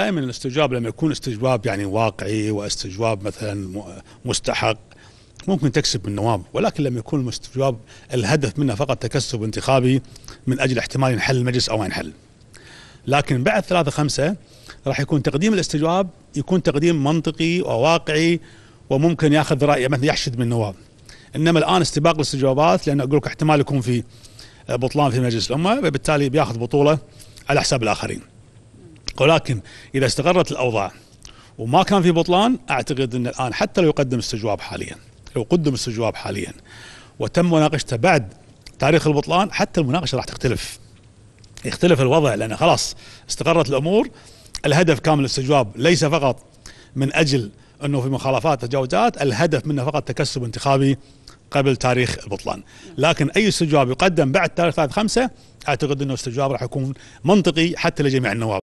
دائما الاستجواب لما يكون استجواب يعني واقعي واستجواب مثلا مستحق ممكن تكسب من النواب ولكن لما يكون الاستجواب الهدف منه فقط تكسب انتخابي من اجل احتمال ينحل المجلس او ما ينحل. لكن بعد ثلاثة خمسة راح يكون تقديم الاستجواب يكون تقديم منطقي وواقعي وممكن ياخذ راي مثلا يحشد من النواب. انما الان استباق الاستجوابات لان اقول لك احتمال يكون في بطلان في مجلس الامه فبالتالي بياخذ بطوله على حساب الاخرين. ولكن اذا استقرت الاوضاع وما كان في بطلان اعتقد ان الان حتى لو يقدم استجواب حاليا لو قدم استجواب حاليا وتم مناقشته بعد تاريخ البطلان حتى المناقشه راح تختلف يختلف الوضع لان خلاص استقرت الامور الهدف كامل الاستجواب ليس فقط من اجل انه في مخالفات تجاوزات الهدف منه فقط تكسب انتخابي قبل تاريخ البطلان لكن اي استجواب يقدم بعد تاريخ 3 5 اعتقد انه استجواب راح يكون منطقي حتى لجميع النواب